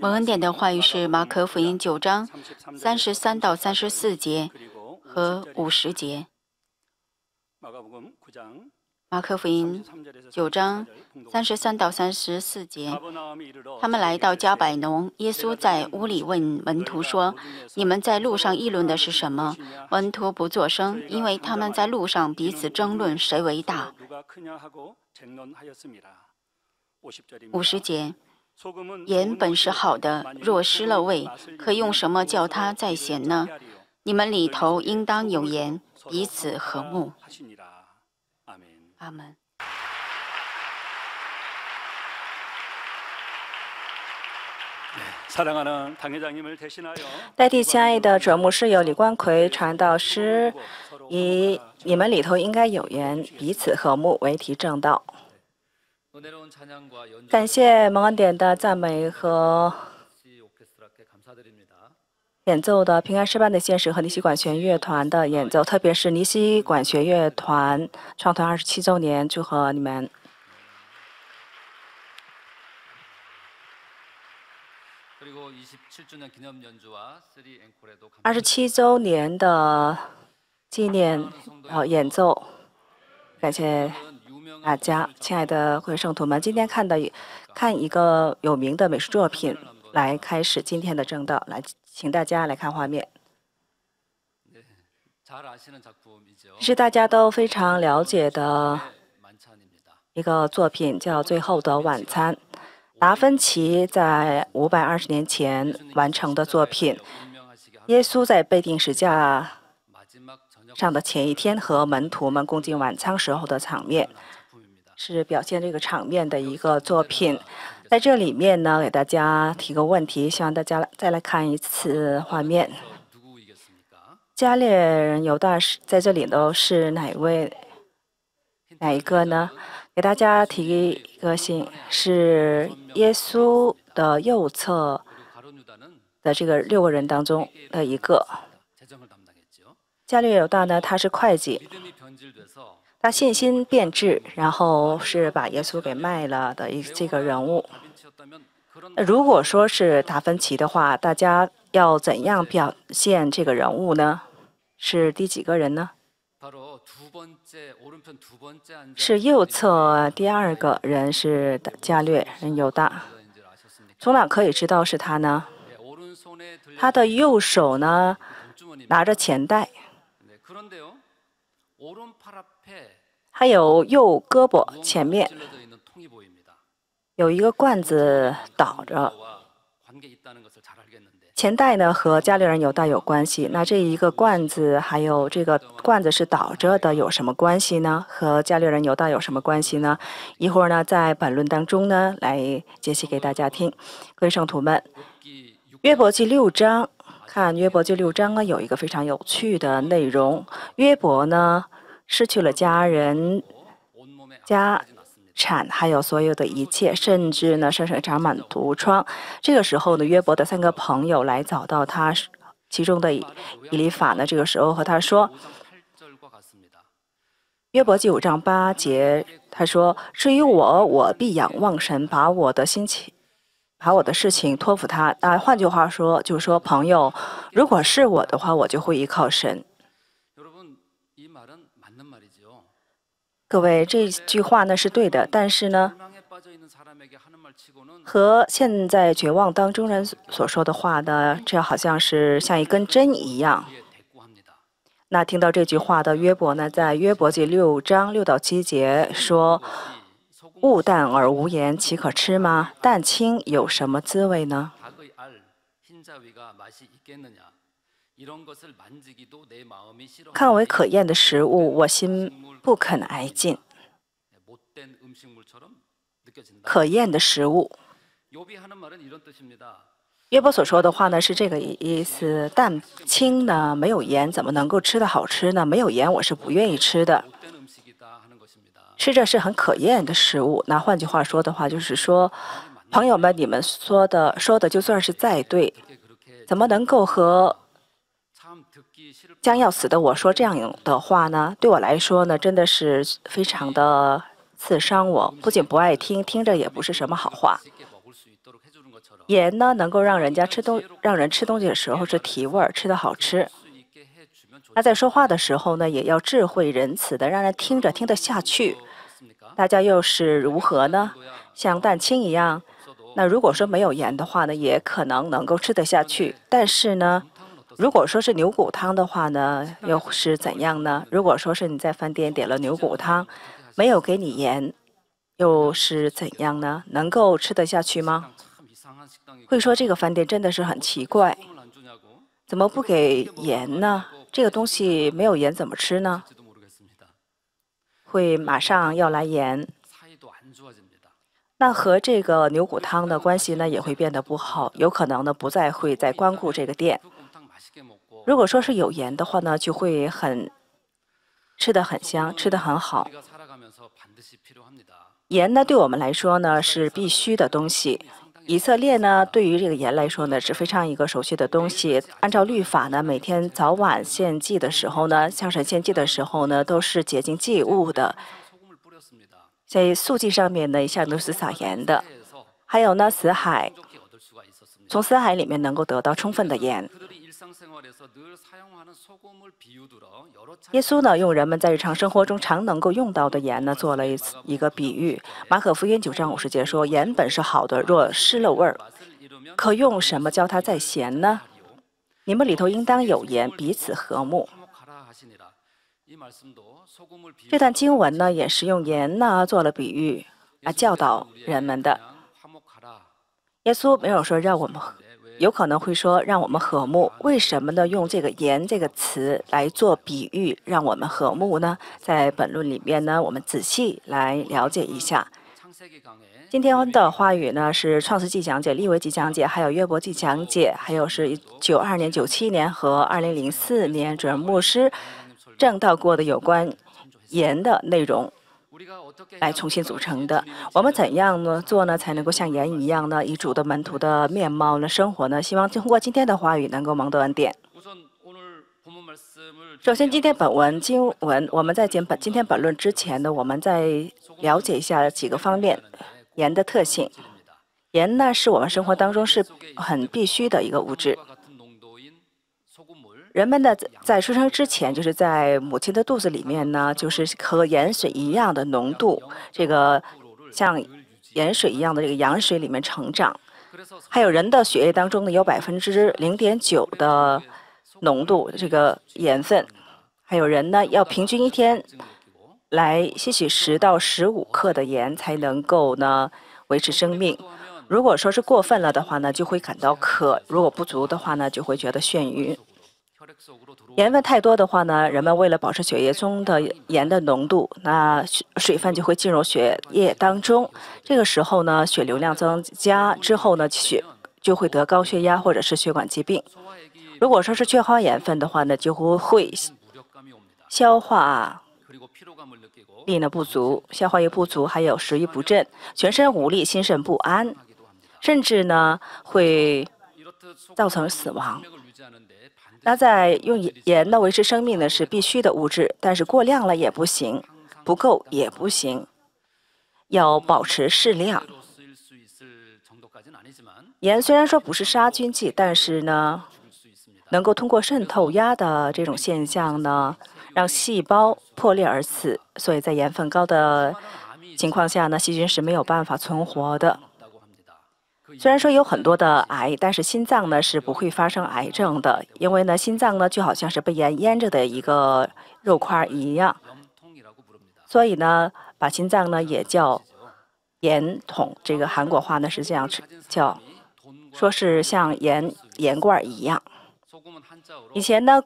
蒙恩典的话语是马可福音九章三十三到三十四节和五十节。马可福音九章三十三到三十四节，他们来到加百农，耶稣在屋里问门徒说：“你们在路上议论的是什么？”门徒不作声，因为他们在路上彼此争论谁为大。五十节。盐本是好的，若失了味，可用什么叫它再咸呢？你们里头应当有盐，彼此和睦。阿门。代替亲爱的卓牧师友李光奎传道师，以你们里头应该有缘，彼此和睦为题正道。感谢蒙恩典的赞美和演奏的《平安世班的现实》和尼西管弦乐团的演奏，特别是尼西管弦乐团创团二十七周年，祝贺你们！二十七周年的纪念演奏，感谢。大家，亲爱的会圣徒们，今天看的看一个有名的美术作品来开始今天的正道。来，请大家来看画面。这是大家都非常了解的一个作品，叫《最后的晚餐》。达芬奇在五百二十年前完成的作品，耶稣在被钉十字架上的前一天和门徒们共进晚餐时候的场面。是表现这个场面的一个作品，在这里面呢，给大家提个问题，希望大家再来看一次画面。加利人犹大是在这里呢，是哪一位，哪一个呢？给大家提一个信，是耶稣的右侧的这个六个人当中的一个。加利犹大呢，他是会计。他信心变质，然后是把耶稣给卖了的一这个人物。如果说是达芬奇的话，大家要怎样表现这个人物呢？是第几个人呢？是右侧第二个人是加略人犹大。从哪可以知道是他呢？他的右手呢拿着钱袋。还有右胳膊前面有一个罐子倒着。钱袋呢和家里人有大有关系？那这一个罐子还有这个罐子是倒着的有什么关系呢？和家里人有大有什么关系呢？一会儿呢在本论当中呢来解析给大家听，各位圣徒们，约伯第六章看约伯第六章呢有一个非常有趣的内容，约伯呢。失去了家人、家产，还有所有的一切，甚至呢身上长满毒疮。这个时候呢，约伯的三个朋友来找到他，其中的以利法呢，这个时候和他说，《约伯记》五章八节，他说：“至于我，我必仰望神，把我的心情、把我的事情托付他。”啊，换句话说，就是说，朋友，如果是我的话，我就会依靠神。各位，这句话呢是对的，但是呢，和现在绝望当中人所说的话呢，这好像是像一根针一样。那听到这句话的约伯呢，在约伯记六章六到七节说：“物淡而无言，岂可吃吗？蛋清有什么滋味呢？”看为可厌的食物，我心不肯挨近。可厌的食物。约伯所说的话呢，是这个意思：蛋清呢没有盐，怎么能够吃的好吃呢？没有盐，我是不愿意吃的。吃着是很可厌的食物。那换句话说的话，就是说，朋友们，你们说的说的就算是再对，怎么能够和将要死的我说这样的话呢，对我来说呢，真的是非常的刺伤我。不仅不爱听，听着也不是什么好话。盐呢，能够让人家吃东，让人吃东西的时候是提味儿，吃的好吃。他在说话的时候呢，也要智慧仁慈的，让人听着听得下去。大家又是如何呢？像蛋清一样，那如果说没有盐的话呢，也可能能够吃得下去，但是呢。如果说是牛骨汤的话呢，又是怎样呢？如果说是你在饭店点了牛骨汤，没有给你盐，又是怎样呢？能够吃得下去吗？会说这个饭店真的是很奇怪，怎么不给盐呢？这个东西没有盐怎么吃呢？会马上要来盐，那和这个牛骨汤的关系呢也会变得不好，有可能呢不再会再光顾这个店。如果说是有盐的话呢，就会很吃的很香，吃的很好。盐呢，对我们来说呢是必须的东西。以色列呢，对于这个盐来说呢是非常一个熟悉的东西。按照律法呢，每天早晚献祭的时候呢，向神献祭的时候呢，都是洁净祭物的，在素祭上面呢，一向都是撒盐的。还有呢，死海，从死海里面能够得到充分的盐。耶稣呢，用人们在日常生活中常能够用到的盐呢，做了一一个比喻。马可福音九章五十节说：“盐本是好的，若失了味儿，可用什么教它再咸呢？你们里头应当有盐，彼此和睦。”这段经文呢，也是用盐呢做了比喻，啊，教导人们的。耶稣没有说让我们有可能会说让我们和睦，为什么呢？用这个言”这个词来做比喻，让我们和睦呢？在本论里面呢，我们仔细来了解一下。今天的话语呢，是创世纪讲解、利未记讲解，还有约伯记讲解，还有是九二年、九七年和二零零四年主牧师讲道过的有关言的内容。来重新组成的，我们怎样呢做呢才能够像盐一样呢？以主的门徒的面貌呢生活呢？希望通过今天的话语能够蒙得恩典。首先，今天本文经文，我们在讲本今天本论之前呢，我们在了解一下几个方面盐的特性。盐呢是我们生活当中是很必须的一个物质。人们呢，在在出生之前，就是在母亲的肚子里面呢，就是和盐水一样的浓度。这个像盐水一样的这个羊水里面成长。还有人的血液当中呢，有百分之零点九的浓度这个盐分。还有人呢，要平均一天来吸取十到十五克的盐，才能够呢维持生命。如果说是过分了的话呢，就会感到渴；如果不足的话呢，就会觉得眩晕。盐分太多的话呢，人们为了保持血液中的盐的浓度，那水水分就会进入血液当中。这个时候呢，血流量增加之后呢，血就会得高血压或者是血管疾病。如果说是缺乏盐分的话呢，就会消化力呢不足，消化液不足，还有食欲不振，全身无力，心神不安，甚至呢会。造成死亡。那在用盐呢维持生命呢是必须的物质，但是过量了也不行，不够也不行，要保持适量。盐虽然说不是杀菌剂，但是呢，能够通过渗透压的这种现象呢，让细胞破裂而死。所以在盐分高的情况下呢，细菌是没有办法存活的。虽然说有很多的癌，但是心脏呢是不会发生癌症的，因为呢，心脏呢就好像是被盐腌着的一个肉块一样，所以呢，把心脏呢也叫盐桶，这个韩国话呢是这样叫，说是像盐盐罐一样。以前呢，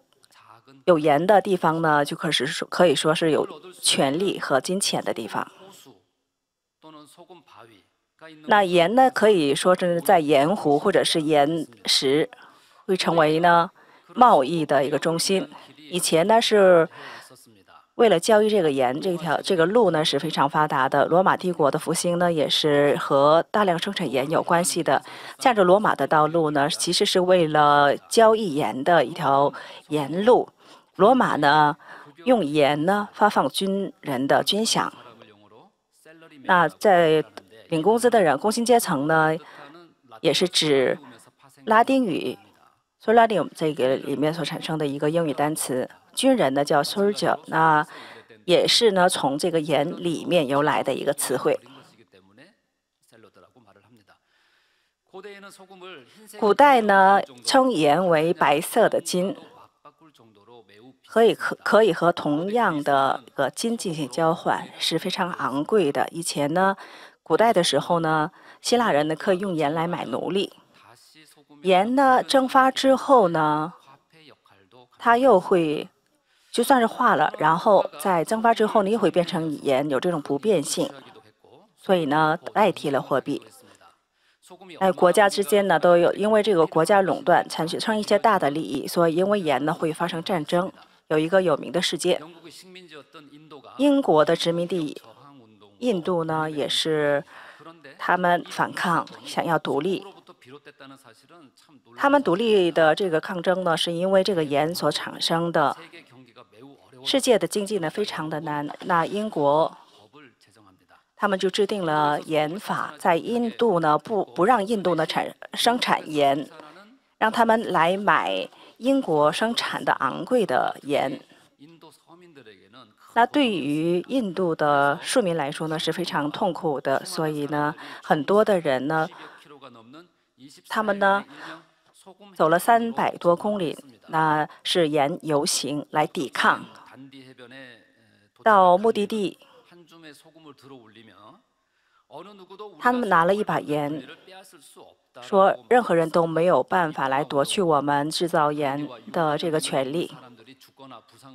有盐的地方呢，就可是说可以说是有权力和金钱的地方。那盐呢，可以说是在盐湖或者是岩石，会成为呢贸易的一个中心。以前呢是为了交易这个盐，这条这个路呢是非常发达的。罗马帝国的复兴呢也是和大量生产盐有关系的。驾着罗马的道路呢，其实是为了交易盐的一条盐路。罗马呢用盐呢发放军人的军饷。那在领工资的人，工薪阶层呢，也是指拉丁语，所拉丁这个里面所产生的一个英语单词“军人”呢，叫 “soldier”，那也是呢从这个盐里面由来的一个词汇。古代呢称盐为白色的金，可以可可以和同样的一个金进行交换，是非常昂贵的。以前呢。古代的时候呢，希腊人呢可以用盐来买奴隶。盐呢蒸发之后呢，它又会就算是化了，然后在蒸发之后呢又会变成盐，有这种不变性，所以呢代替了货币。哎，国家之间呢都有因为这个国家垄断产生一些大的利益，所以因为盐呢会发生战争，有一个有名的世界，英国的殖民地。印度呢，也是他们反抗，想要独立。他们独立的这个抗争呢，是因为这个盐所产生的。世界的经济呢，非常的难。那英国，他们就制定了盐法，在印度呢，不不让印度呢产生产盐，让他们来买英国生产的昂贵的盐。那对于印度的庶民来说呢，是非常痛苦的。所以呢，很多的人呢，他们呢，走了三百多公里，那是沿游行来抵抗。到目的地，他们拿了一把盐，说任何人都没有办法来夺去我们制造盐的这个权利。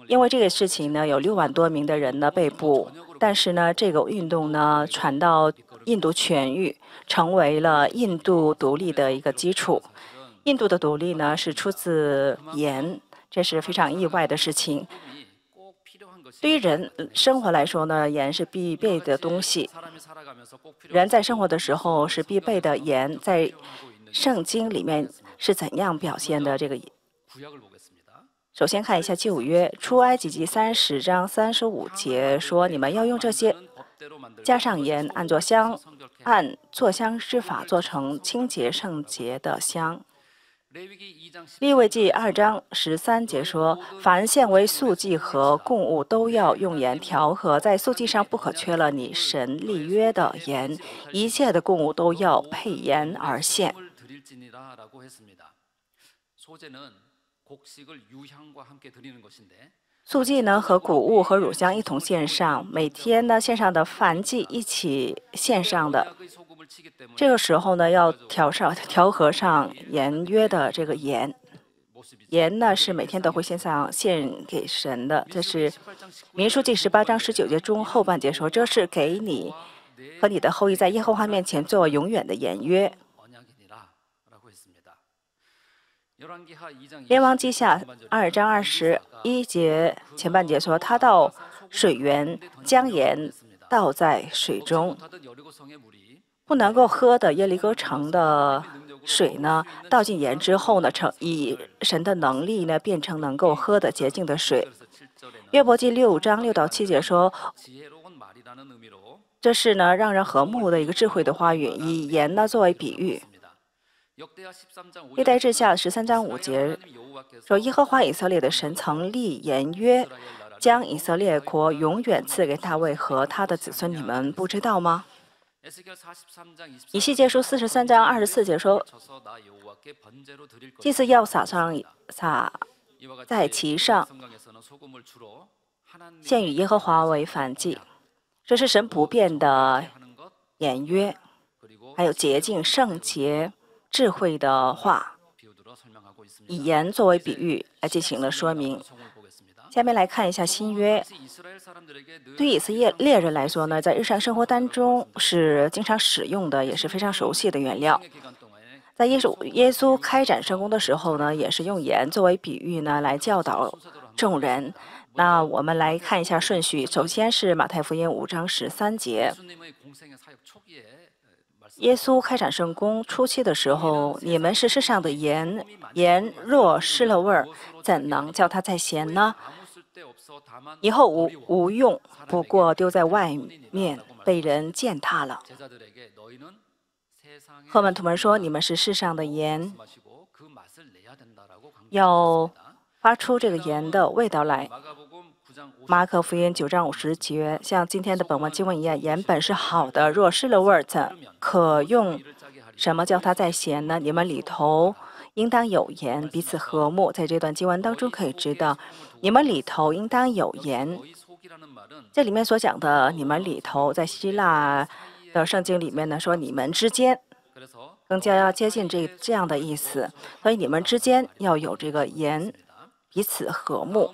因为这个事情呢，有六万多名的人呢被捕，但是呢，这个运动呢传到印度全域，成为了印度独立的一个基础。印度的独立呢是出自盐，这是非常意外的事情。对于人生活来说呢，盐是必备的东西。人在生活的时候是必备的盐，在圣经里面是怎样表现的？这个。首先看一下旧约，出埃及记三十章三十五节说：“你们要用这些加上盐，按作香，按作香之法做成清洁圣洁的香。”立位记二章十三节说：“凡献为素祭和供物都要用盐调和，在素祭上不可缺了你神立约的盐。一切的供物都要配盐而献。”素祭呢和谷物和乳香一同献上，每天呢献上的燔祭一起献上的。这个时候呢要调上调和上盐约的这个盐，盐呢是每天都会献上献给神的。这是民书记十八章十九节中后半节说：“这是给你和你的后裔在耶和华面前做永远的盐约。”列王记下二章二十一节前半节说，他到水源将盐倒在水中，不能够喝的耶利哥城的水呢，倒进盐之后呢，成以神的能力呢，变成能够喝的洁净的水。约伯记六章六到七节说，这是呢让人和睦的一个智慧的话语，以盐呢作为比喻。历代志下十三章五节说：“耶和华以色列的神曾立言约，将以色列国永远赐给大卫和他的子孙。”你们不知道吗？以西结书四十三章二十四节说：“祭司要撒上撒在其上，献与耶和华为反祭。”这是神不变的言约，还有洁净圣洁。智慧的话，以盐作为比喻来进行了说明。下面来看一下新约。对以色列猎人来说呢，在日常生活当中是经常使用的，也是非常熟悉的原料。在耶稣耶稣开展圣工的时候呢，也是用盐作为比喻呢来教导众人。那我们来看一下顺序，首先是马太福音五章十三节。耶稣开展圣功初期的时候，你们是世上的盐，盐若失了味儿，怎能叫它再咸呢？以后无无用，不过丢在外面，被人践踏了。赫曼徒们说，你们是世上的盐，要发出这个盐的味道来。马可福音九章五十节，像今天的本文经文一样，盐本是好的，若失了味，可用什么叫它在咸呢？你们里头应当有盐，彼此和睦。在这段经文当中可以知道，你们里头应当有盐。这里面所讲的“你们里头”在希腊的圣经里面呢，说你们之间更加要接近这这样的意思，所以你们之间要有这个盐，彼此和睦。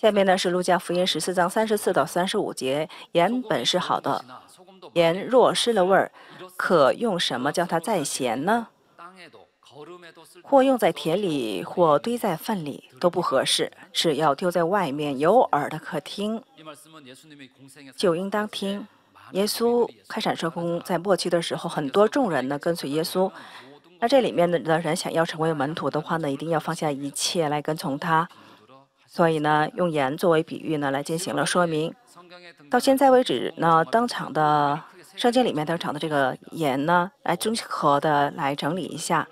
下面呢是路加福音十四章三十四到三十五节，盐本是好的，盐若失了味儿，可用什么叫它再咸呢？或用在田里，或堆在粪里都不合适，只要丢在外面有耳的可听，就应当听。耶稣开展说工在末期的时候，很多众人呢跟随耶稣，那这里面的人想要成为门徒的话呢，一定要放下一切来跟从他。所以呢，用盐作为比喻呢，来进行了说明。到现在为止呢，当场的圣经里面，登场的这个盐呢，来综合的来整理一下。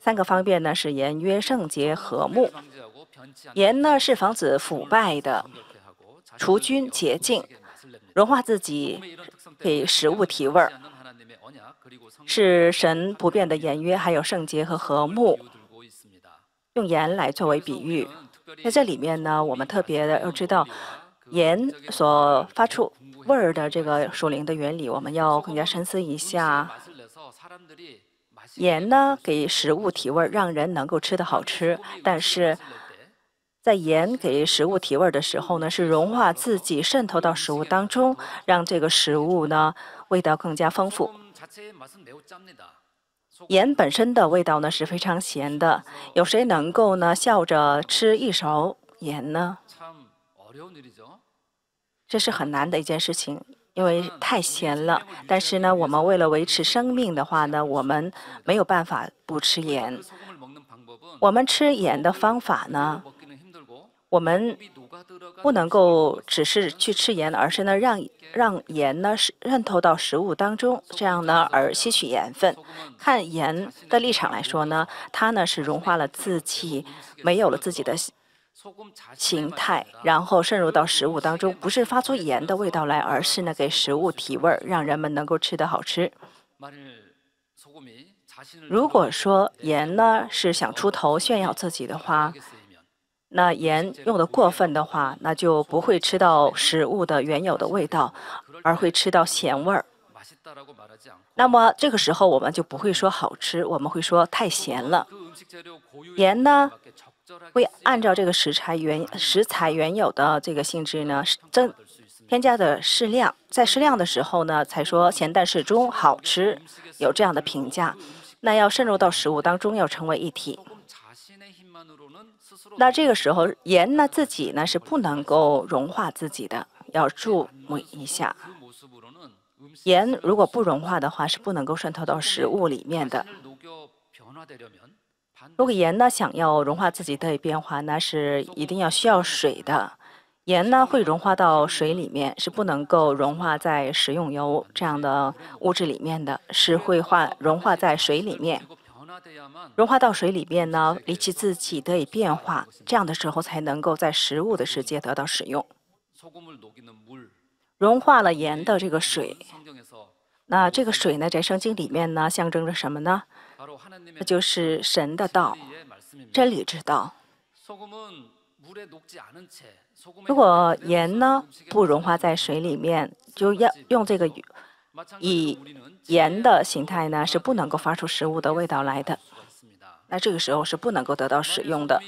三个方面呢，是盐约、圣洁、和睦。盐呢，是防止腐败的，除菌洁净，融化自己，给食物提味儿。是神不变的盐约，还有圣洁和和睦。用盐来作为比喻。那这里面呢，我们特别的要知道盐所发出味儿的这个属灵的原理，我们要更加深思一下。盐呢，给食物提味儿，让人能够吃的好吃。但是在盐给食物提味儿的时候呢，是融化自己，渗透到食物当中，让这个食物呢味道更加丰富。盐本身的味道呢是非常咸的，有谁能够呢笑着吃一勺盐呢？这是很难的一件事情，因为太咸了。但是呢，我们为了维持生命的话呢，我们没有办法不吃盐。我们吃盐的方法呢？我们不能够只是去吃盐，而是呢让让盐呢是渗透到食物当中，这样呢而吸取盐分。看盐的立场来说呢，它呢是融化了自己，没有了自己的形态，然后渗入到食物当中，不是发出盐的味道来，而是呢给食物提味儿，让人们能够吃的好吃。如果说盐呢是想出头炫耀自己的话，那盐用的过分的话，那就不会吃到食物的原有的味道，而会吃到咸味儿。那么这个时候我们就不会说好吃，我们会说太咸了。盐呢，会按照这个食材原食材原有的这个性质呢，增添加的适量，在适量的时候呢，才说咸淡适中，好吃，有这样的评价。那要渗入到食物当中，要成为一体。那这个时候，盐呢自己呢是不能够融化自己的，要注目一下。盐如果不融化的话，是不能够渗透到食物里面的。如果盐呢想要融化自己的变化，那是一定要需要水的。盐呢会融化到水里面，是不能够融化在食用油这样的物质里面的，是会化融化在水里面。融化到水里面呢，离奇自己得以变化，这样的时候才能够在食物的世界得到使用。融化了盐的这个水，那这个水呢，在圣经里面呢，象征着什么呢？那就是神的道，真理之道。如果盐呢不融化在水里面，就要用这个以。盐的形态呢是不能够发出食物的味道来的，那这个时候是不能够得到使用的。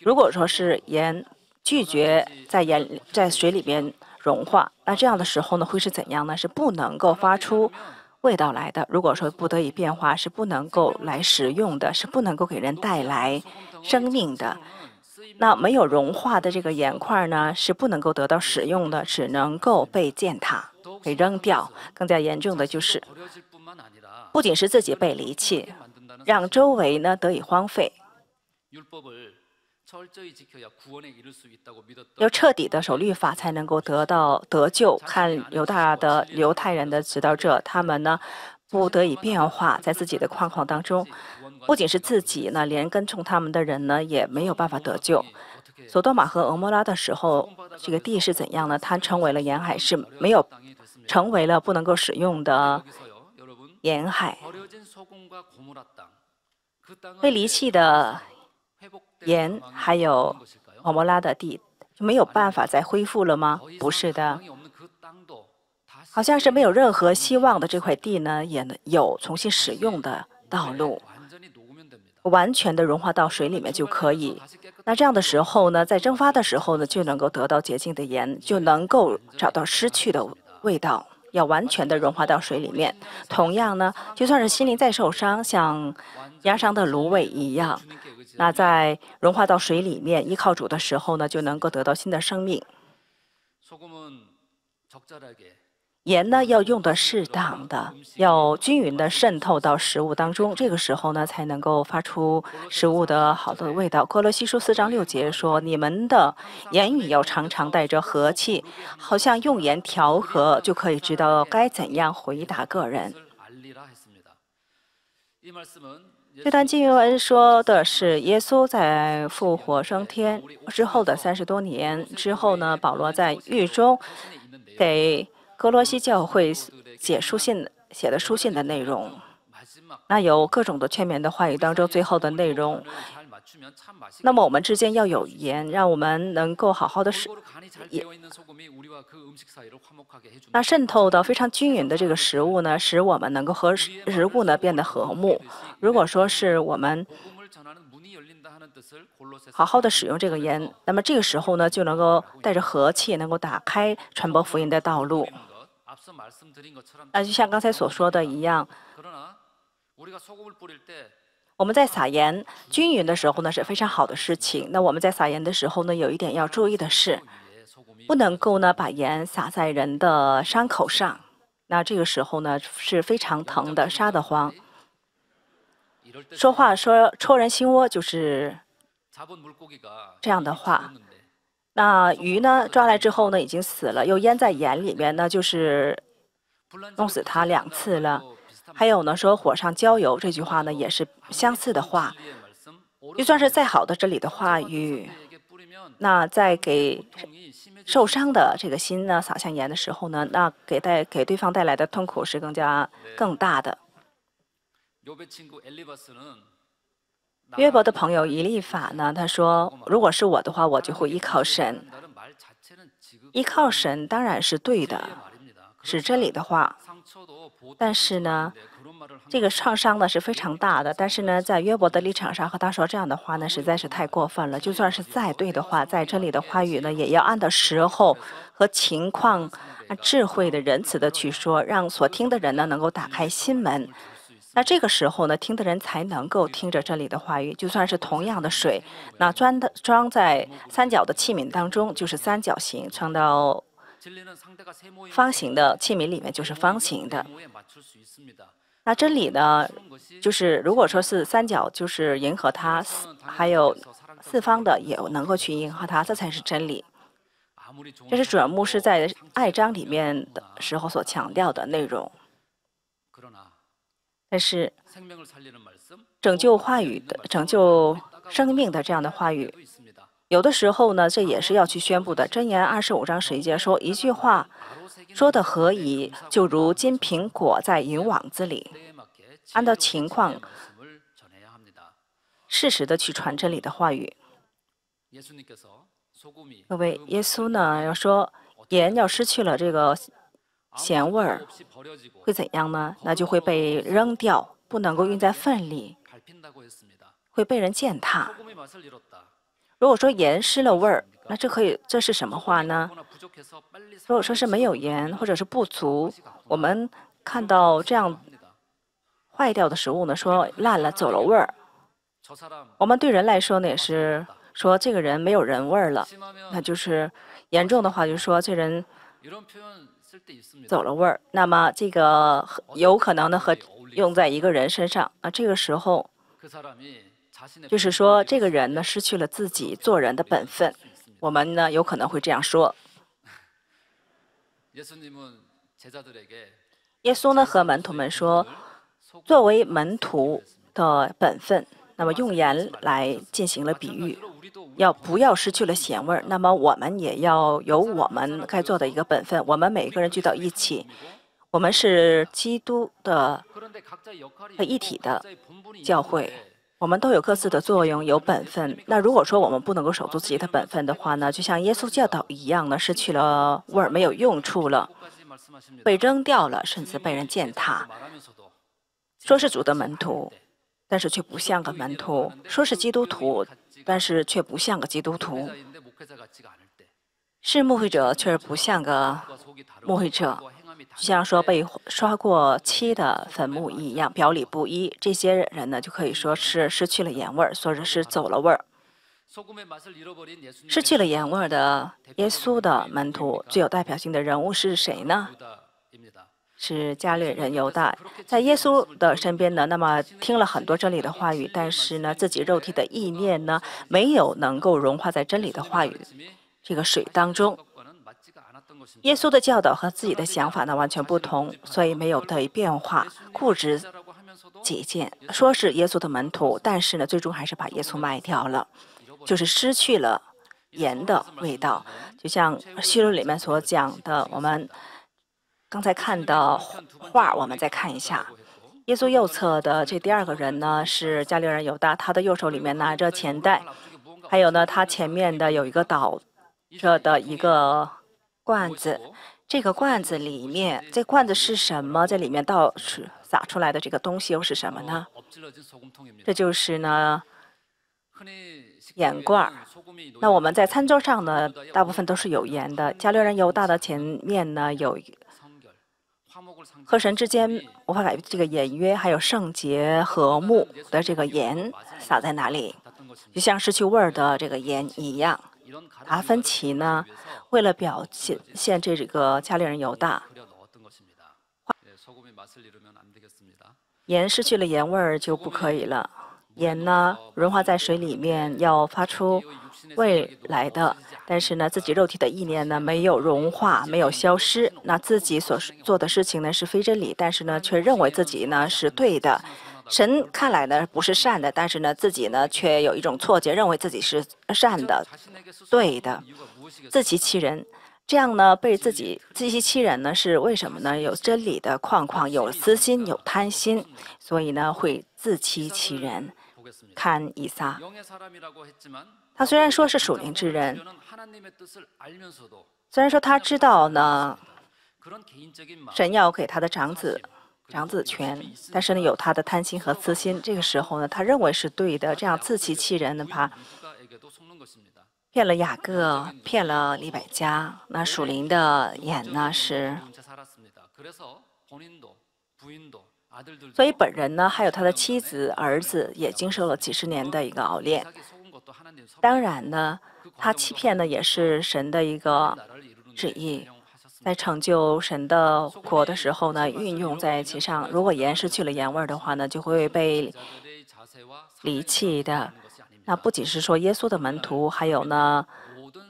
如果说是盐拒绝在盐在水里边融化，那这样的时候呢会是怎样呢？是不能够发出味道来的。如果说不得已变化是不能够来使用的，是不能够给人带来生命的。那没有融化的这个盐块呢是不能够得到使用的，只能够被践踏。给扔掉，更加严重的就是，不仅是自己被遗弃，让周围呢得以荒废。要彻底的守律法，才能够得到得救。看犹大的犹太人的，直到这，他们呢不得以变化，在自己的框框当中，不仅是自己呢，连跟从他们的人呢也没有办法得救。索多玛和俄摩拉的时候，这个地是怎样呢？它成为了沿海，是没有。成为了不能够使用的沿海、被离弃的盐，还有瓦莫拉的地，就没有办法再恢复了吗？不是的，好像是没有任何希望的这块地呢，也能有重新使用的道路，完全的融化到水里面就可以。那这样的时候呢，在蒸发的时候呢，就能够得到洁净的盐，就能够找到失去的。味道要完全的融化到水里面。同样呢，就算是心灵再受伤，像压伤的芦苇一样，那在融化到水里面，依靠主的时候呢，就能够得到新的生命。盐呢要用的适当的，要均匀的渗透到食物当中，这个时候呢才能够发出食物的好的味道。哥罗西书四章六节说：“你们的言语要常常带着和气，好像用盐调和，就可以知道该怎样回答个人。”这段经文说的是耶稣在复活升天之后的三十多年之后呢，保罗在狱中给。格罗西教会写书信写的书信的内容，那有各种的劝勉的话语当中，最后的内容。那么我们之间要有盐，让我们能够好好的使。那渗透的非常均匀的这个食物呢，使我们能够和食物呢变得和睦。如果说是我们好好的使用这个盐，那么这个时候呢，就能够带着和气，能够打开传播福音的道路。那就像刚才所说的一样，我们在撒盐均匀的时候呢，是非常好的事情。那我们在撒盐的时候呢，有一点要注意的是，不能够呢把盐撒在人的伤口上，那这个时候呢是非常疼的，杀得慌。说话说戳人心窝就是这样的话。那鱼呢抓来之后呢，已经死了，又淹在盐里面呢，就是。弄死他两次了，还有呢，说火上浇油这句话呢，也是相似的话。就算是再好的这里的话语，那在给受伤的这个心呢撒向盐的时候呢，那给带给对方带来的痛苦是更加更大的。约伯的朋友以利法呢，他说，如果是我的话，我就会依靠神。依靠神当然是对的。是这里的话，但是呢，这个创伤呢是非常大的。但是呢，在约伯的立场上和他说这样的话呢，实在是太过分了。就算是再对的话，在这里的话语呢，也要按的时候和情况，按智慧的、仁慈的去说，让所听的人呢能够打开心门。那这个时候呢，听的人才能够听着这里的话语。就算是同样的水，那装的装在三角的器皿当中，就是三角形，装到。方形的器皿里面就是方形的。那真理呢，就是如果说是三角，就是迎合它；还有四方的也能够去迎合它，这才是真理。这是主要牧师在爱章里面的时候所强调的内容。但是，拯救话语的、拯救生命的这样的话语。有的时候呢，这也是要去宣布的。箴言二十五章十一节说：“一句话，说的何以，就如金苹果在银网子里，按照情况，适时的去传真理的话语。各位，耶稣呢要说，盐要失去了这个咸味儿，会怎样呢？那就会被扔掉，不能够运在粪里，会被人践踏。”如果说盐失了味儿，那这可以这是什么话呢？如果说是没有盐或者是不足，我们看到这样坏掉的食物呢，说烂了走了味儿。我们对人来说呢，也是说这个人没有人味儿了，那就是严重的话就是说这人走了味儿。那么这个有可能呢和用在一个人身上啊，这个时候。就是说，这个人呢失去了自己做人的本分。我们呢有可能会这样说：耶稣呢和门徒们说，作为门徒的本分，那么用言来进行了比喻，要不要失去了咸味儿？那么我们也要有我们该做的一个本分。我们每一个人聚到一起，我们是基督的、一体的教会。我们都有各自的作用，有本分。那如果说我们不能够守住自己的本分的话呢，就像耶稣教导一样呢，失去了味儿，没有用处了，被扔掉了，甚至被人践踏。说是主的门徒，但是却不像个门徒；说是基督徒，但是却不像个基督徒。是目会者，却不像个目会者，就像说被刷过漆的坟墓一样，表里不一。这些人呢，就可以说是失去了盐味儿，或者是走了味儿。失去了盐味儿的耶稣的门徒，最有代表性的人物是谁呢？是加利人犹大。在耶稣的身边呢，那么听了很多真理的话语，但是呢，自己肉体的意念呢，没有能够融化在真理的话语。这个水当中，耶稣的教导和自己的想法呢完全不同，所以没有得以变化，固执、己见，说是耶稣的门徒，但是呢，最终还是把耶稣卖掉了，就是失去了盐的味道。就像希路里面所讲的，我们刚才看的画，我们再看一下，耶稣右侧的这第二个人呢，是加利人犹大，他的右手里面拿着钱袋，还有呢，他前面的有一个岛。这的一个罐子，这个罐子里面，这罐子是什么？这里面倒是撒出来的这个东西又是什么呢？这就是呢，盐罐儿。那我们在餐桌上呢，大部分都是有盐的。加略人犹大的前面呢，有一和神之间无法改变这个盐约，还有圣洁和睦的这个盐撒在哪里？就像失去味儿的这个盐一样。达芬奇呢，为了表现现这个家里人犹大，盐失去了盐味儿就不可以了。盐呢，融化在水里面要发出味来的，但是呢，自己肉体的意念呢没有融化，没有消失。那自己所做的事情呢是非真理，但是呢，却认为自己呢是对的。神看来呢不是善的，但是呢自己呢却有一种错觉，认为自己是善的、对的，自欺欺人。这样呢被自己自欺欺人呢是为什么呢？有真理的框框，有私心，有贪心，所以呢会自欺欺人。看以撒，他虽然说是属灵之人，虽然说他知道呢，神要给他的长子。长子权，但是呢，有他的贪心和私心。这个时候呢，他认为是对的，这样自欺欺人，的怕，骗了雅各，骗了利百加。那属灵的眼呢是，所以本人呢，还有他的妻子、儿子，也经受了几十年的一个熬炼。当然呢，他欺骗呢也是神的一个旨意。在成就神的国的时候呢，运用在其上。如果盐失去了盐味儿的话呢，就会被离弃的。那不仅是说耶稣的门徒，还有呢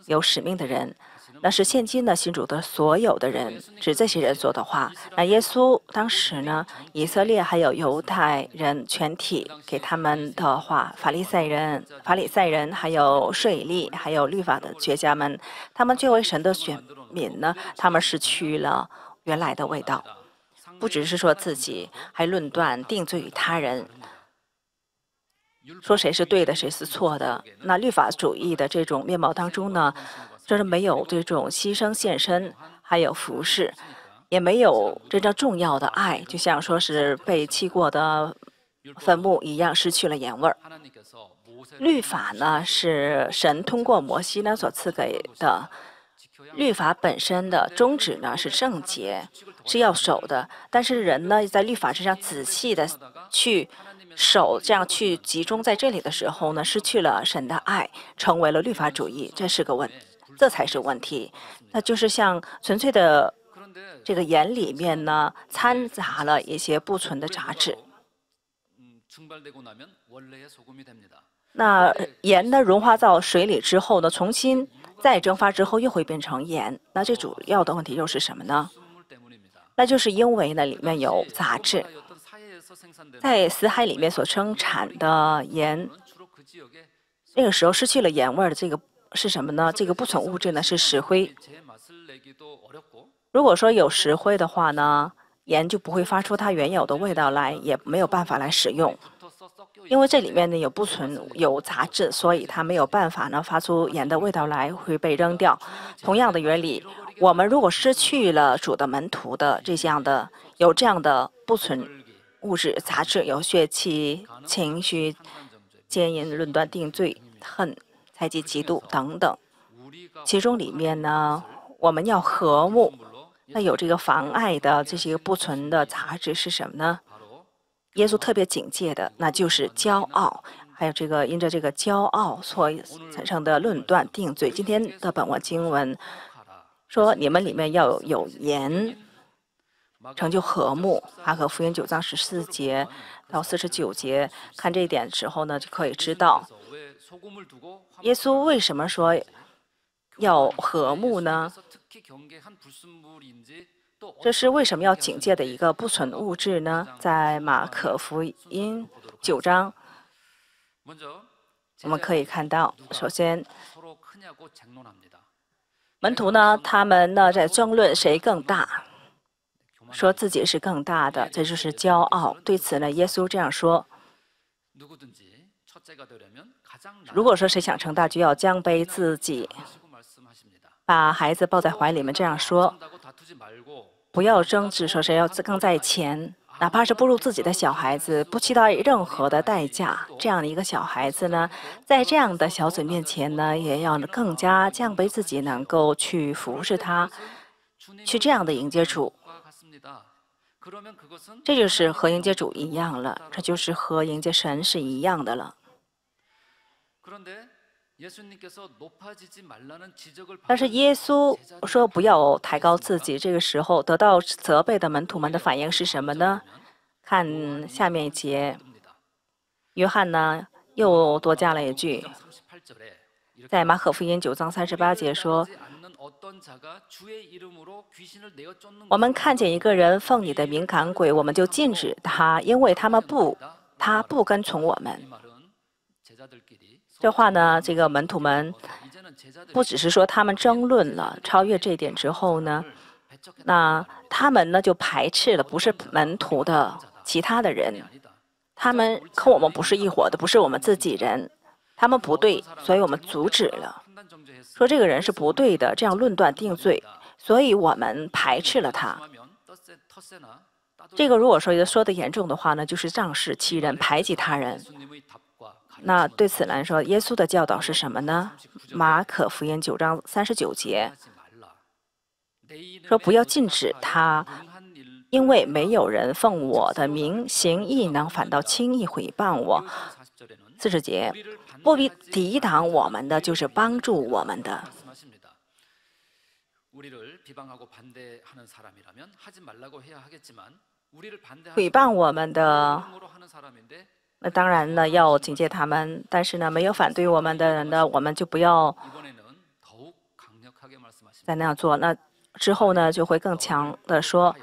有使命的人，那是现今的新主的所有的人，指这些人说的话。那耶稣当时呢，以色列还有犹太人全体给他们的话，法利赛人、法利赛人还有税吏，还有律法的学家们，他们作为神的选。敏呢？他们失去了原来的味道，不只是说自己，还论断定罪于他人，说谁是对的，谁是错的。那律法主义的这种面貌当中呢，就是没有这种牺牲献身，还有服饰，也没有真正重要的爱，就像说是被弃过的坟墓一样，失去了盐味儿。律法呢，是神通过摩西呢所赐给的。律法本身的宗旨呢是圣洁，是要守的。但是人呢，在律法之上仔细的去守，这样去集中在这里的时候呢，失去了神的爱，成为了律法主义，这是个问，这才是问题。那就是像纯粹的这个盐里面呢，掺杂了一些不纯的杂质。那盐呢，融化到水里之后呢，重新。再蒸发之后又会变成盐，那最主要的问题又是什么呢？那就是因为呢里面有杂质，在死海里面所生产的盐，那个时候失去了盐味的这个是什么呢？这个不纯物质呢是石灰。如果说有石灰的话呢，盐就不会发出它原有的味道来，也没有办法来使用。因为这里面呢有不存有杂质，所以它没有办法呢发出盐的味道来，会被扔掉。同样的原理，我们如果失去了主的门徒的这样的，有这样的不存物质杂质，有血气、情绪、奸淫、论断、定罪、恨、猜忌、嫉妒等等，其中里面呢我们要和睦，那有这个妨碍的这些不存的杂质是什么呢？耶稣特别警戒的，那就是骄傲，还有这个因着这个骄傲所产生的论断定罪。今天的本文经文说，你们里面要有盐，成就和睦。他和福音九章十四节到四十九节，看这一点的时候呢，就可以知道耶稣为什么说要和睦呢？这是为什么要警戒的一个不纯物质呢？在马可福音九章，我们可以看到，首先，门徒呢，他们呢在争论谁更大，说自己是更大的，这就是骄傲。对此呢，耶稣这样说：如果说谁想成大，就要将杯自己，把孩子抱在怀里。面，这样说。不要争执，说谁要更在前，哪怕是不如自己的小孩子，不期待任何的代价。这样的一个小孩子呢，在这样的小嘴面前呢，也要更加降卑自己，能够去服侍他，去这样的迎接主。这就是和迎接主一样了，这就是和迎接神是一样的了。但是耶稣说不要抬高自己。这个时候得到责备的门徒们的反应是什么呢？看下面一节，约翰呢又多加了一句，在马可福音九章三十八节说：“我们看见一个人奉你的名赶鬼，我们就禁止他，因为他们不他不跟从我们。”这话呢，这个门徒们不只是说他们争论了，超越这一点之后呢，那他们呢就排斥了，不是门徒的其他的人，他们和我们不是一伙的，不是我们自己人，他们不对，所以我们阻止了，说这个人是不对的，这样论断定罪，所以我们排斥了他。这个如果说说的严重的话呢，就是仗势欺人，排挤他人。那对此来说，耶稣的教导是什么呢？马可福音九章三十九节说：“不要禁止他，因为没有人奉我的名行，亦能反倒轻易毁谤我。”四十节：“不必抵挡我们的，就是帮助我们的。”毁谤我们的。那当然呢，要警戒他们，但是呢，没有反对我们的人呢，我们就不要再那样做。那之后呢，就会更强的说，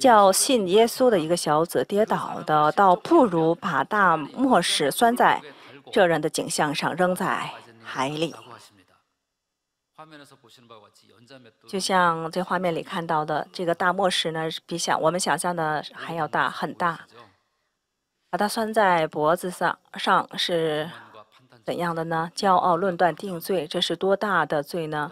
叫信耶稣的一个小子跌倒的，倒不如把大磨石拴在这人的颈项上，扔在海里。就像这画面里看到的，这个大漠石呢，比想我们想象的还要大，很大。把它拴在脖子上上是怎样的呢？骄傲论断定罪，这是多大的罪呢？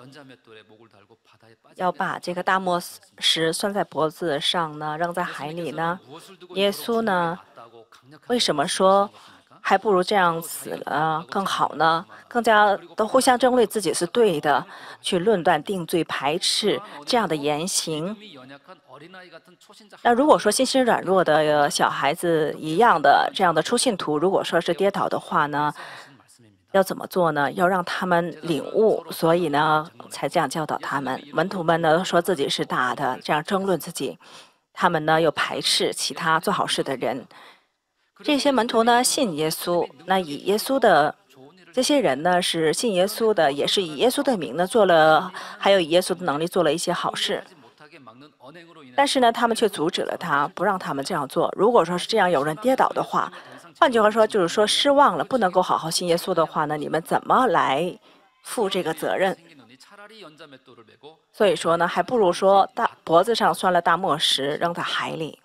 要把这个大漠石拴在脖子上呢，扔在海里呢？耶稣呢？为什么说？还不如这样子呢，更好呢，更加都互相争论自己是对的，去论断定罪排斥这样的言行。那如果说信心软弱的小孩子一样的这样的出信徒，如果说是跌倒的话呢，要怎么做呢？要让他们领悟，所以呢才这样教导他们。门徒们呢说自己是大的，这样争论自己，他们呢又排斥其他做好事的人。这些门徒呢信耶稣，那以耶稣的这些人呢是信耶稣的，也是以耶稣的名呢做了，还有以耶稣的能力做了一些好事。但是呢，他们却阻止了他，不让他们这样做。如果说是这样有人跌倒的话，换句话说就是说失望了，不能够好好信耶稣的话呢，你们怎么来负这个责任？所以说呢，还不如说大脖子上拴了大磨石，扔在海里。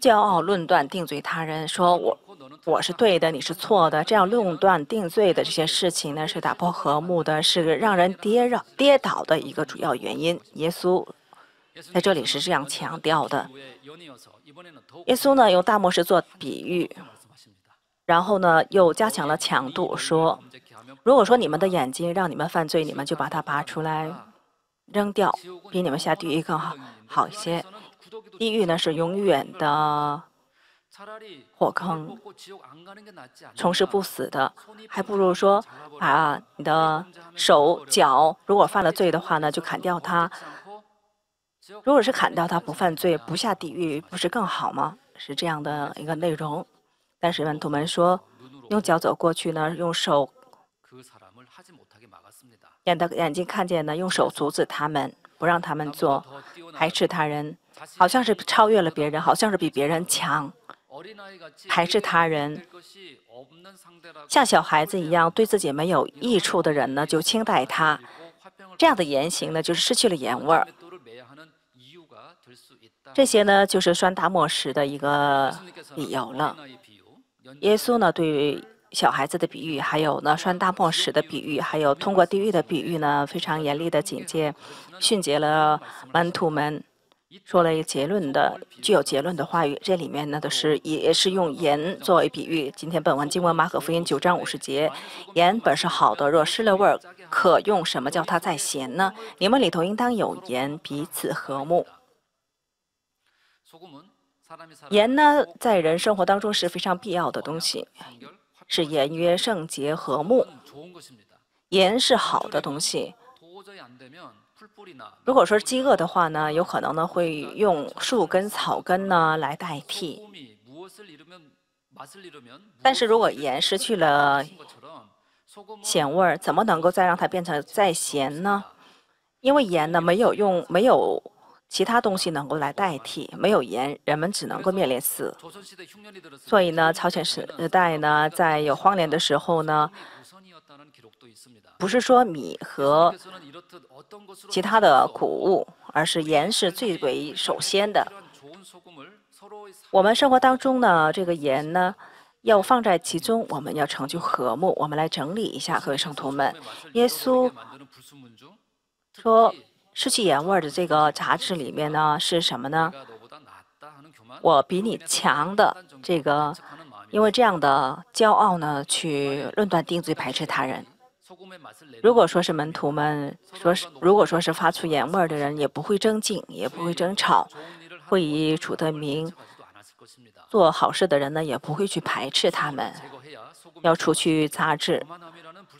骄傲论断定罪他人，说我我是对的，你是错的。这样论断定罪的这些事情呢，是打破和睦的，是让人跌倒、跌倒的一个主要原因。耶稣在这里是这样强调的。耶稣呢，用大漠石做比喻，然后呢，又加强了强度，说：如果说你们的眼睛让你们犯罪，你们就把它拔出来扔掉，比你们下地狱更好好一些。地狱呢是永远的火坑，从事不死的，还不如说把你的手脚，如果犯了罪的话呢，就砍掉它。如果是砍掉它不犯罪，不下地狱，不是更好吗？是这样的一个内容。但是门徒们说，用脚走过去呢，用手，眼的眼睛看见呢，用手阻止他们，不让他们做，排斥他人。好像是超越了别人，好像是比别人强，排斥他人，像小孩子一样对自己没有益处的人呢，就轻待他。这样的言行呢，就是失去了盐味儿。这些呢，就是酸大漠石的一个理由了。耶稣呢，对小孩子的比喻，还有呢，酸大漠石的比喻，还有通过地狱的比喻呢，非常严厉的警戒，训诫了门徒们。说了一个结论的具有结论的话语，这里面呢都是也是用盐作为比喻。今天本文经文马可福音九章五十节，盐本是好的，若失了味儿，可用什么叫它再咸呢？你们里头应当有盐，彼此和睦。盐呢在人生活当中是非常必要的东西，是盐约圣洁和睦。盐是好的东西。如果说饥饿的话呢，有可能呢会用树根、草根呢来代替。但是如果盐失去了咸味儿，怎么能够再让它变成再咸呢？因为盐呢没有用，没有其他东西能够来代替。没有盐，人们只能够面临死。所以呢，朝鲜时代呢，在有荒年的时候呢，不是说米和其他的谷物，而是盐是最为首先的。我们生活当中呢，这个盐呢要放在其中，我们要成就和睦。我们来整理一下，各位圣徒们。耶稣说：“失去盐味的这个杂志里面呢，是什么呢？我比你强的这个，因为这样的骄傲呢，去论断定罪，排斥他人。”如果说是门徒们，说是如果说是发出盐味儿的人，也不会争竞，也不会争吵，会以主的名做好事的人呢，也不会去排斥他们。要除去杂质，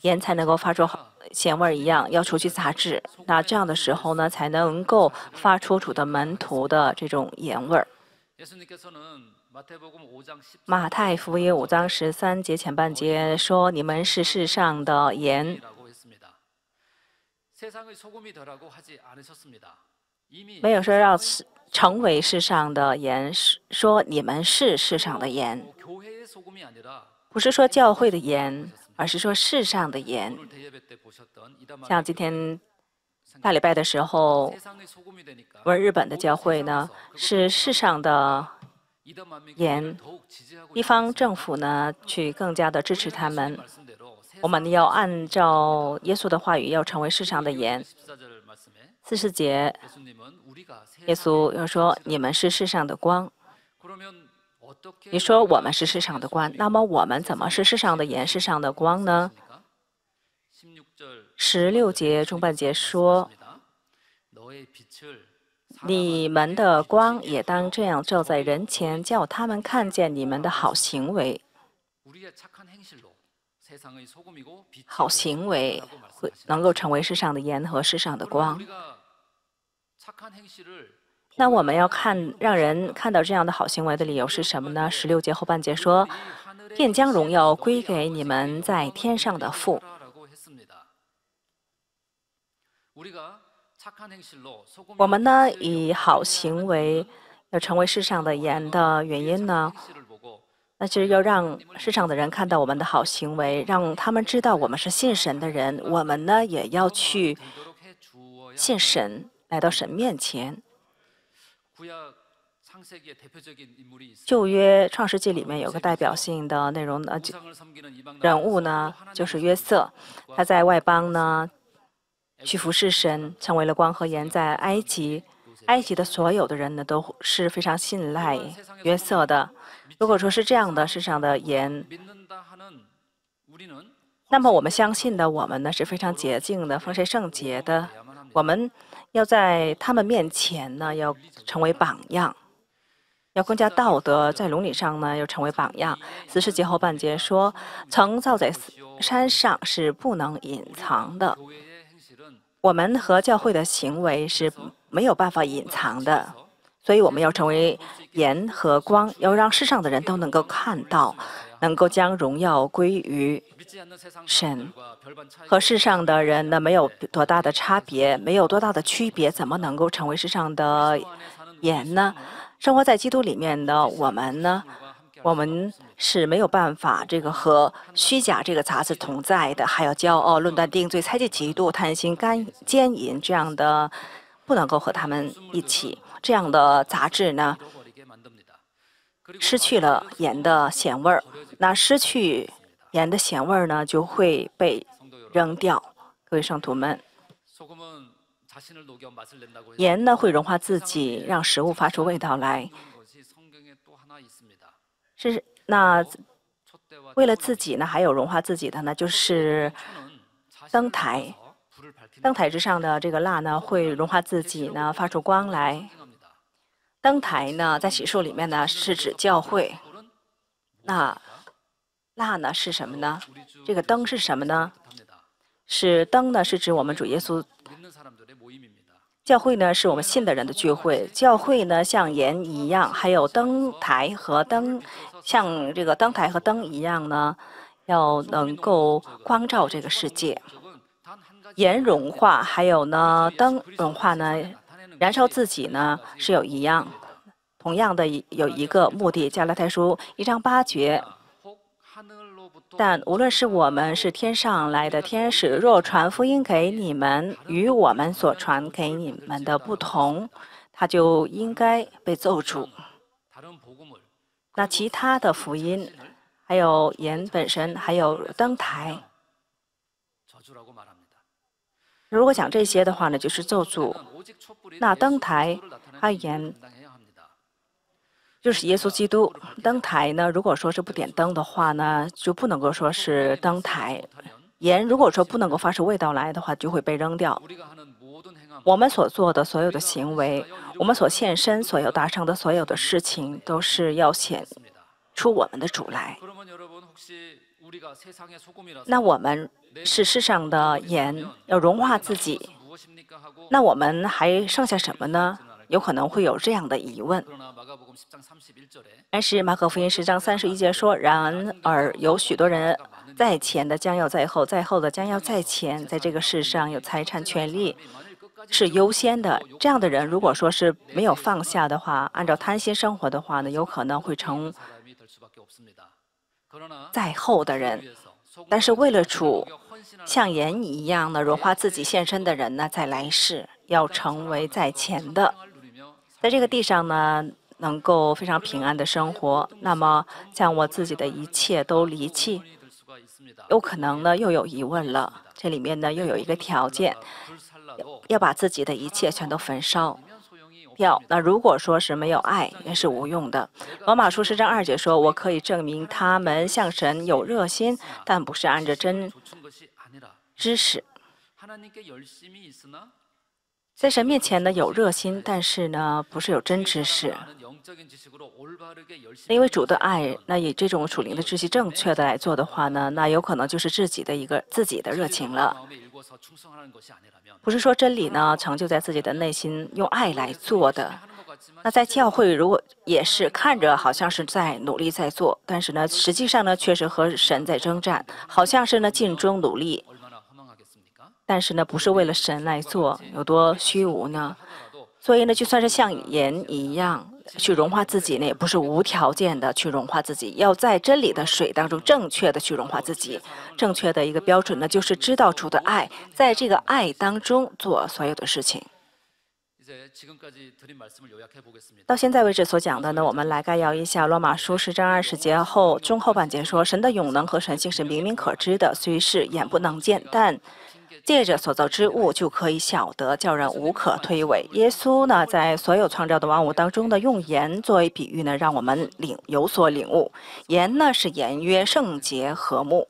盐才能够发出咸味儿一样，要除去杂质，那这样的时候呢，才能够发出主的门徒的这种盐味儿。马太福音五章十三节前半节说：“你们是世上的盐。”没有说让成为世上的盐，说你们是世上的盐。不是说教会的盐，而是说世上的盐。像今天大礼拜的时候，我日本的教会呢，是世上的。盐，地方政府呢去更加的支持他们。我们要按照耶稣的话语，要成为世上的盐。十四节，耶稣要说：“你们是世上的光。”你说我们是世上的光，那么我们怎么是世上的盐、世上的光呢？十六节中半节说。你们的光也当这样照在人前，叫他们看见你们的好行为。好行为会能够成为世上的盐和世上的光。那我们要看让人看到这样的好行为的理由是什么呢？十六节后半节说，便将荣耀归给你们在天上的父。我们呢，以好行为要成为世上的盐的原因呢，那就是要让世上的人看到我们的好行为，让他们知道我们是信神的人。我们呢，也要去信神，来到神面前。旧约创世纪里面有个代表性的内容，呃，人物呢就是约瑟，他在外邦呢。去服侍神，成为了光和盐。在埃及，埃及的所有的人呢都是非常信赖约瑟的。如果说是这样的世上的盐，那么我们相信的我们呢是非常洁净的、奉盛圣洁的。我们要在他们面前呢，要成为榜样，要更加道德，在伦理上呢要成为榜样。四十节后半节说：“曾造在山上是不能隐藏的。”我们和教会的行为是没有办法隐藏的，所以我们要成为盐和光，要让世上的人都能够看到，能够将荣耀归于神。和世上的人呢，没有多大的差别，没有多大的区别，怎么能够成为世上的盐呢？生活在基督里面的我们呢？我们是没有办法，这个和虚假这个杂志同在的，还有骄傲、论断、定罪、猜忌、嫉妒、贪心、干奸淫这样的，不能够和他们一起。这样的杂质呢，失去了盐的咸味儿，那失去盐的咸味儿呢，就会被扔掉。各位圣徒们，盐呢会融化自己，让食物发出味道来。是那为了自己呢，还有融化自己的呢，就是灯台。灯台之上的这个蜡呢，会融化自己呢，发出光来。灯台呢，在洗漱里面呢，是指教会。那蜡呢，是什么呢？这个灯是什么呢？是灯呢，是指我们主耶稣。教会呢，是我们信的人的聚会。教会呢，像盐一样，还有灯台和灯。像这个灯台和灯一样呢，要能够光照这个世界。盐融化，还有呢，灯融化呢，燃烧自己呢，是有一样，同样的有一个目的。加拉太书一张八绝。但无论是我们是天上来的天使，若传福音给你们与我们所传给你们的不同，他就应该被奏住。那其他的福音，还有盐本身，还有登台。如果讲这些的话呢，就是咒诅。那登台，盐，就是耶稣基督登台呢。如果说是不点灯的话呢，就不能够说是登台。盐，如果说不能够发出味道来的话，就会被扔掉。我们所做的所有的行为，我们所献身、所有达成的所有的事情，都是要显出我们的主来。那我们是世上的盐，要融化自己。那我们还剩下什么呢？有可能会有这样的疑问。但是马可福音十章三十一节说：“然而有许多人在前的，将要在后；在后的，将要在前。在这个世上有财产权利，是优先的。这样的人，如果说是没有放下的话，按照贪心生活的话呢，有可能会成在后的人。但是，为了主像盐一样的融化自己、献身的人呢，在来世要成为在前的，在这个地上呢，能够非常平安的生活。那么，将我自己的一切都离弃，有可能呢又有疑问了。这里面呢又有一个条件。要把自己的一切全都焚烧。要那如果说是没有爱，也是无用的。罗马书十章二姐说，我可以证明他们向神有热心，但不是按着真知识。在神面前呢，有热心，但是呢，不是有真知识。因为主的爱，那以这种属灵的知识正确的来做的话呢，那有可能就是自己的一个自己的热情了。不是说真理呢，成就在自己的内心，用爱来做的。那在教会，如果也是看着好像是在努力在做，但是呢，实际上呢，确实和神在征战，好像是呢尽忠努力。但是呢，不是为了神来做，有多虚无呢？所以呢，就算是像盐一样去融化自己，那也不是无条件的去融化自己，要在真理的水当中正确的去融化自己。正确的一个标准呢，就是知道主的爱，在这个爱当中做所有的事情。到现在为止所讲的呢，我们来概要一下《罗马书》十章二十节后中后半节说，神的永能和神性是明明可知的，虽是眼不能见，但。借着所造之物，就可以晓得叫人无可推诿。耶稣呢，在所有创造的万物当中的用盐作为比喻呢，让我们领有所领悟。盐呢，是盐约圣洁和睦。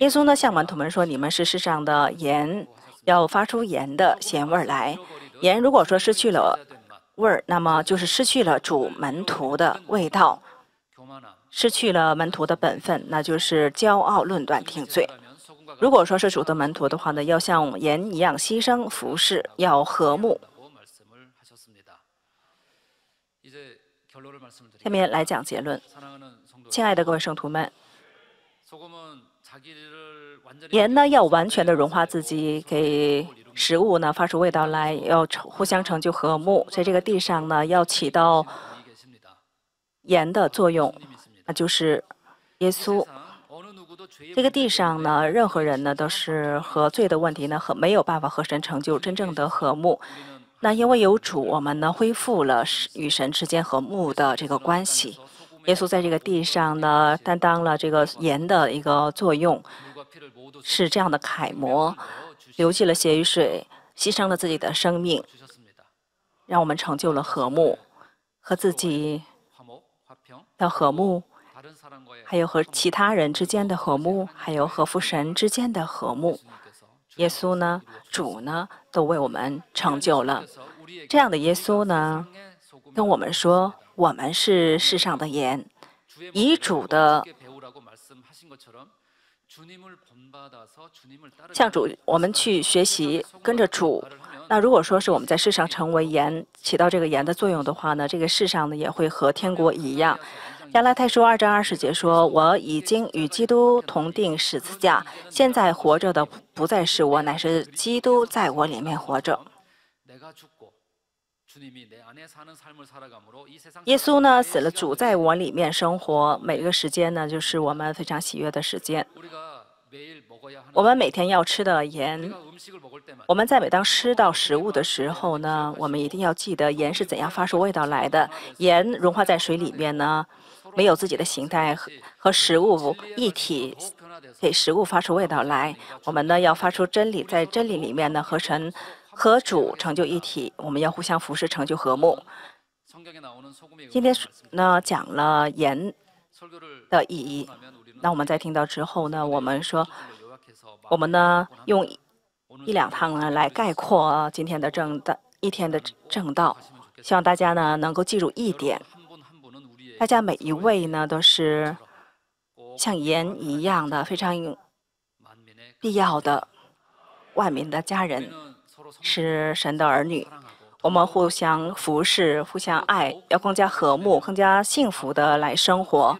耶稣呢，向门徒们说：“你们是世上的盐，要发出盐的咸味来。盐如果说失去了味儿，那么就是失去了主门徒的味道，失去了门徒的本分，那就是骄傲论断定罪。”如果说是主的门徒的话呢，要像盐一样牺牲服侍，要和睦。下面来讲结论。亲爱的各位圣徒们，盐呢要完全的融化自己，给食物呢发出味道来，要成互相成就和睦，在这个地上呢要起到盐的作用，那就是耶稣。这个地上呢，任何人呢都是和罪的问题呢和没有办法和神成就真正的和睦。那因为有主，我们呢恢复了与神之间和睦的这个关系。耶稣在这个地上呢，担当了这个盐的一个作用，是这样的楷模，流尽了血与水，牺牲了自己的生命，让我们成就了和睦，和自己要和睦。还有和其他人之间的和睦，还有和父神之间的和睦，耶稣呢，主呢，都为我们成就了。这样的耶稣呢，跟我们说，我们是世上的盐，以主的，向主，我们去学习，跟着主。那如果说是我们在世上成为盐，起到这个盐的作用的话呢，这个世上呢也会和天国一样。亚拉太书二章二十节说：“我已经与基督同定十字架，现在活着的不再是我，乃是基督在我里面活着。”耶稣呢死了，主在我里面生活。每个时间呢，就是我们非常喜悦的时间。我们每天要吃的盐，我们在每当吃到食物的时候呢，我们一定要记得盐是怎样发出味道来的。盐融化在水里面呢。没有自己的形态和和食物一体，给食物发出味道来。我们呢要发出真理，在真理里面呢合成和主成就一体。我们要互相服侍，成就和睦。今天呢讲了盐的意义，那我们在听到之后呢，我们说，我们呢用一两趟呢来概括今天的正道一天的正道，希望大家呢能够记住一点。大家每一位呢，都是像盐一样的非常必要的万民的家人，是神的儿女。我们互相服侍，互相爱，要更加和睦、更加幸福的来生活。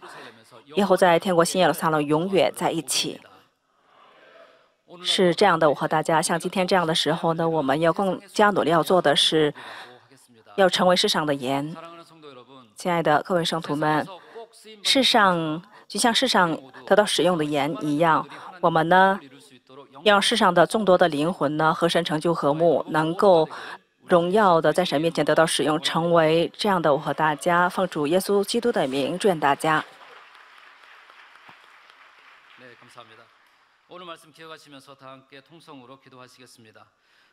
以后在天国新耶路撒冷永远在一起。是这样的，我和大家像今天这样的时候呢，我们要更加努力要做的是，要成为世上的盐。亲爱的各位圣徒们，世上就像世上得到使用的盐一样，我们呢，要让世上的众多的灵魂呢和神成就和睦，能够荣耀的在神面前得到使用，成为这样的。我和大家奉主耶稣基督的名，祝愿大家。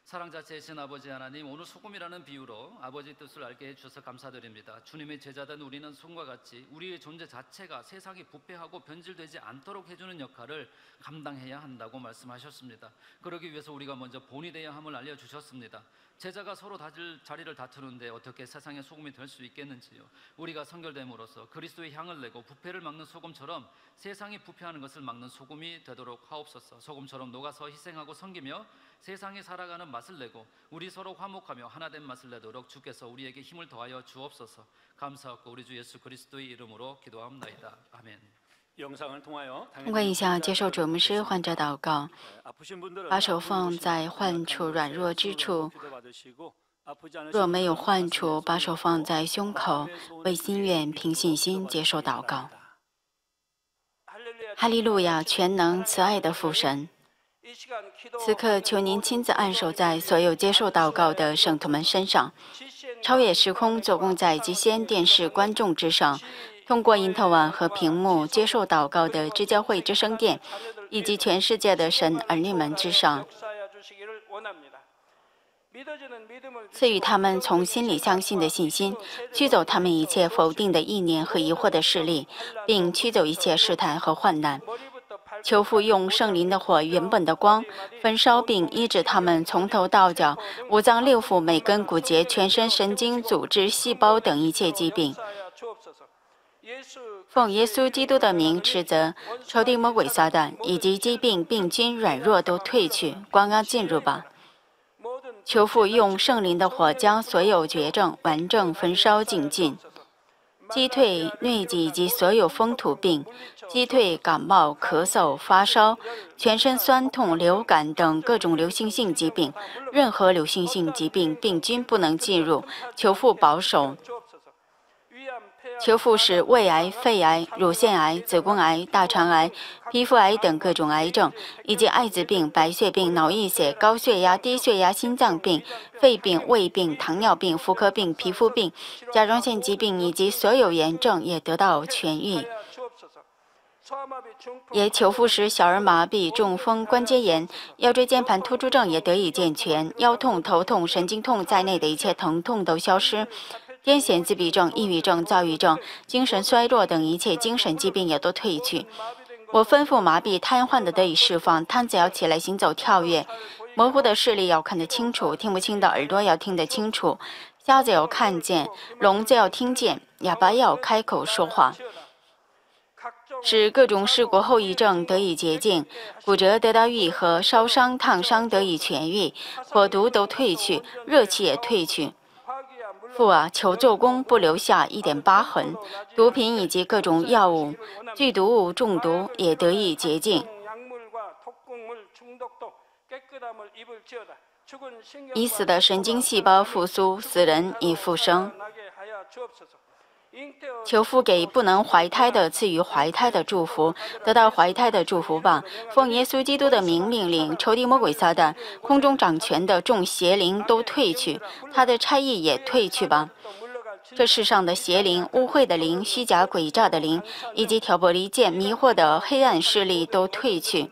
사랑 자체이신 아버지 하나님, 오늘 소금이라는 비유로 아버지 뜻을 알게 해주셔서 감사드립니다. 주님의 제자된 우리는 손과 같이 우리의 존재 자체가 세상이 부패하고 변질되지 않도록 해주는 역할을 감당해야 한다고 말씀하셨습니다. 그러기 위해서 우리가 먼저 본이 되야 어 함을 알려주셨습니다. 제자가 서로 다질 자리를 다투는데 어떻게 세상에 소금이 될 수 있겠는지요. 우리가 성결됨으로써 그리스도의 향을 내고 부패를 막는 소금처럼 세상이 부패하는 것을 막는 소금이 되도록 하옵소서. 소금처럼 녹아서 희생하고 섬기며 세상이 살아가는 맛을 내고 우리 서로 화목하며 하나된 맛을 내도록 주께서 우리에게 힘을 더하여 주옵소서. 감사하고 우리 주 예수 그리스도의 이름으로 기도합나다 아멘. 通过以下接受者牧师患者祷告，把手放在患处软弱之处；若没有患处，把手放在胸口，为心愿凭信心接受祷告。哈利路亚，全能慈爱的父神，此刻求您亲自按手在所有接受祷告的圣徒们身上，超越时空，做工在极仙电视观众之上。通过因特网和屏幕接受祷告的支教会之声殿，以及全世界的神儿女们之上，赐予他们从心里相信的信心，驱走他们一切否定的意念和疑惑的势力，并驱走一切试探和患难。求父用圣灵的火、原本的光焚烧并医治他们从头到脚、五脏六腑、每根骨节、全身神经组织、细胞等一切疾病。奉耶稣基督的名斥责仇敌魔鬼撒旦以及疾病病菌软弱都退去，刚刚进入吧。求父用圣灵的火将所有绝症顽症焚烧尽尽，击退疟疾及所有风土病，击退感冒咳嗽发烧、全身酸痛、流感等各种流行性疾病，任何流行性疾病病菌不能进入。求父保守。求复使胃癌、肺癌、乳腺癌、子宫癌、大肠癌、皮肤癌等各种癌症，以及艾滋病、白血病、脑溢血、高血压、低血压、心脏病、肺病、胃病、糖尿病、妇科病、皮肤病、甲状腺疾病以及所有炎症也得到痊愈。也求复使小儿麻痹、中风、关节炎、腰椎间盘突出症也得以健全，腰痛、头痛、神经痛在内的一切疼痛都消失。癫痫、自闭症、抑郁症、躁郁症、精神衰弱等一切精神疾病也都退去。我吩咐麻痹、瘫痪的得以释放，瘫子要起来行走、跳跃；模糊的视力要看得清楚，听不清的耳朵要听得清楚；瞎子要看见，聋子要听见，哑巴要开口说话，使各种事故后遗症得以洁净，骨折得到愈合，烧伤、烫伤得以痊愈，火毒都退去，热气也退去。不啊，求做工不留下一点疤痕，毒品以及各种药物、剧毒物中毒也得以洁净，已死的神经细胞复苏，死人已复生。求父给不能怀胎的赐予怀胎的祝福，得到怀胎的祝福吧。奉耶稣基督的名命令，仇敌魔鬼撒旦、空中掌权的众邪灵都退去，他的差役也退去吧。这世上的邪灵、污秽的灵、虚假诡诈的灵，以及挑拨离间、迷惑的黑暗势力都退去。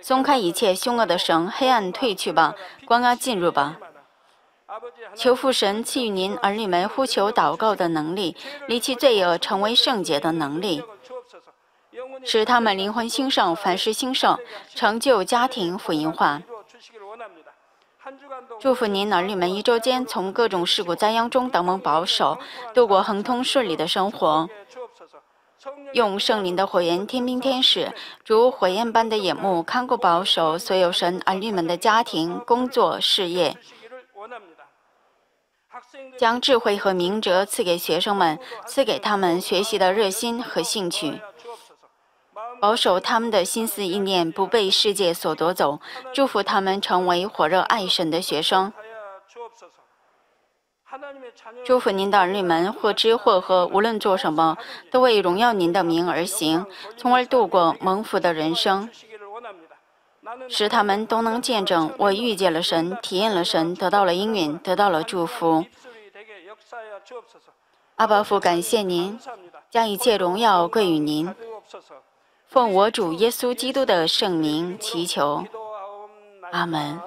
松开一切凶恶的绳，黑暗退去吧，光啊，进入吧。求父神赐予您儿女们呼求祷告的能力，离弃罪恶，成为圣洁的能力，使他们灵魂兴盛，凡事兴盛，成就家庭福音化。祝福您儿女们一周间从各种事故灾殃中得蒙保守，度过亨通顺利的生活。用圣灵的火焰，天兵天使如火焰般的眼目看顾保守所有神儿女们的家庭、工作、事业。将智慧和明哲赐给学生们，赐给他们学习的热心和兴趣，保守他们的心思意念不被世界所夺走，祝福他们成为火热爱神的学生。祝福您的儿女们，或知或喝，无论做什么，都为荣耀您的名而行，从而度过蒙福的人生。使他们都能见证我遇见了神，体验了神，得到了应允，得到了祝福。阿巴父，感谢您，将一切荣耀归于您。奉我主耶稣基督的圣名祈求，阿门。